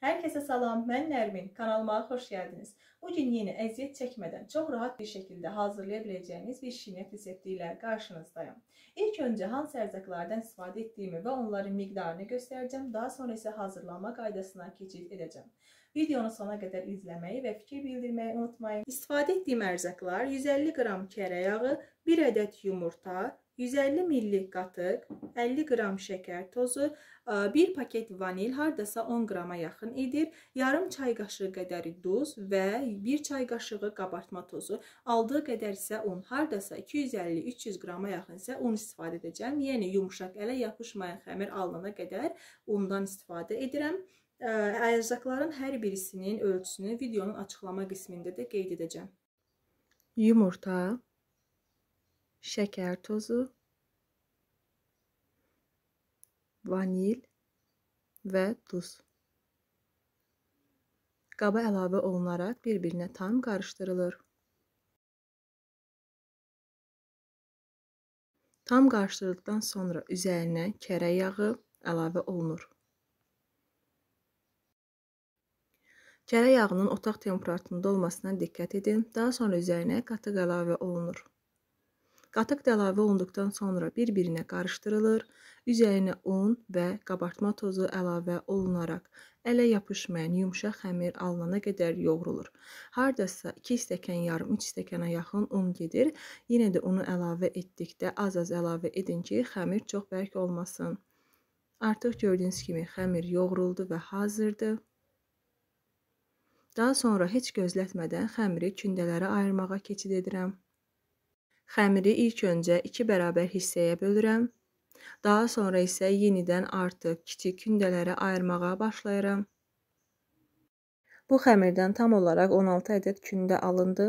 Herkese salam, ben Nermin. Kanalıma hoş geldiniz. Bugün yeni eziyet çekmeden çok rahat bir şekilde hazırlayabileceğiniz bir şinet reseptiyle karşınızdayım. İlk önce hansı erzaklardan istifadə ettiğimi ve onların miqdarını göstereceğim. Daha sonra ise hazırlanma kaydasına keçid edeceğim. Videonu sona qədər izləməyi və fikir bildirməyi unutmayın. İstifadə etdiyim ərzaqlar 150 qram kərə yağı, 1 ədəd yumurta, 150 ml qatıq, 50 qram şəkər tozu, 1 e, paket vanil hardasa 10 qrama yaxın edir, yarım çay qaşığı qədəri duz və 1 çay qaşığı qabartma tozu. Aldığı qədər isə un, hardasa 250-300 qrama yaxın isə un istifadə edəcəm. Yəni yumşaq ələ yapışmayan xəmir alınana qədər undan istifadə edirəm. Ayıracaqların hər birisinin ölçüsünü videonun açıqlama qismində də qeyd edəcəm. Yumurta, şəkər tozu, vanil və duz. Qaba əlavə olunaraq bir-birinə tam qarışdırılır. Tam qarışdırıldıqdan sonra üzərinə kərə yağı əlavə olunur. Kərə yağının otaq temperatında olmasına diqqət edin. Daha sonra üzərinə qatıq əlavə olunur. Qatıq da əlavə olunduqdan sonra bir-birinə qarışdırılır. Üzərinə un və qabartma tozu əlavə olunaraq ələ yapışmayan yumşaq xəmir alınana qədər yoğrulur. Hardasa 2 stəkan yarım, 3 stəkana yaxın un gedir. Yenə də unu əlavə etdikdə az-az əlavə edin ki, xəmir çox bərk olmasın. Artıq gördüyünüz kimi xəmir yoğruldu və hazırdır. Daha sonra heç gözlətmədən xəmiri kündələrə ayırmağa keçid edirəm. Xəmiri ilk öncə 2 bərabər hissəyə bölürəm. Daha sonra isə yenidən artıq kiçik kündələrə ayırmağa başlayıram. Bu xəmirdən tam olaraq 16 ədəd kündə alındı.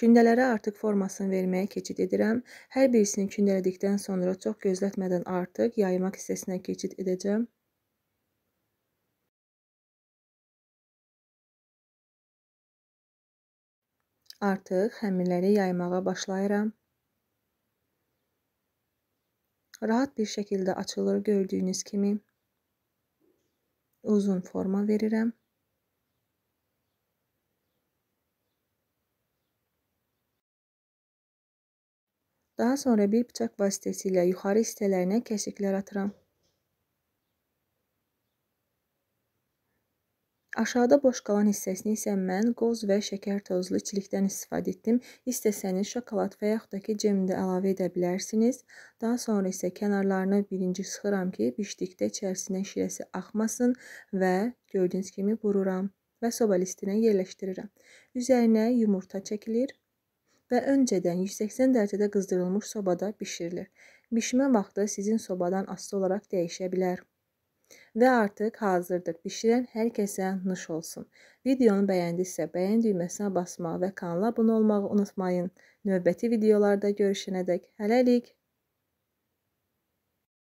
Kündələrə artıq formasını verməyə keçid edirəm. Hər birisini kündələdikdən sonra çox gözlətmədən artıq yaymaq hissəsinə keçid edəcəm. Artıq həmirləri yaymağa başlayıram. Rahat bir şəkildə açılır gördüyünüz kimi. Uzun forma verirəm. Daha sonra bir bıçaq vasitəsilə yuxarı hissələrinə kəsiklər atıram. Aşağıda boş qalan hissəsini isə mən qoz və şəkər tozlu çilikdən istifadə etdim. İstəsəniz şokolad və yaxud da ki, cem də əlavə edə bilərsiniz. Daha sonra isə kənarlarını birinci sıxıram ki, bişdikdə içərisindən şirəsi axmasın və gördüyünüz kimi vururam və soba listinə yerləşdirirəm. Üzərinə yumurta çəkilir və öncədən 180 dərəcədə qızdırılmış sobada bişirilir. Bişmə vaxtı sizin sobadan asılı olaraq dəyişə bilər. Və artıq hazırdır. Bişirən hər kəsə nuş olsun. Videonu bəyəndisə, bəyən düyməsinə basmağı və kanala abunə olmağı unutmayın. Növbəti videolarda görüşənədək hələlik.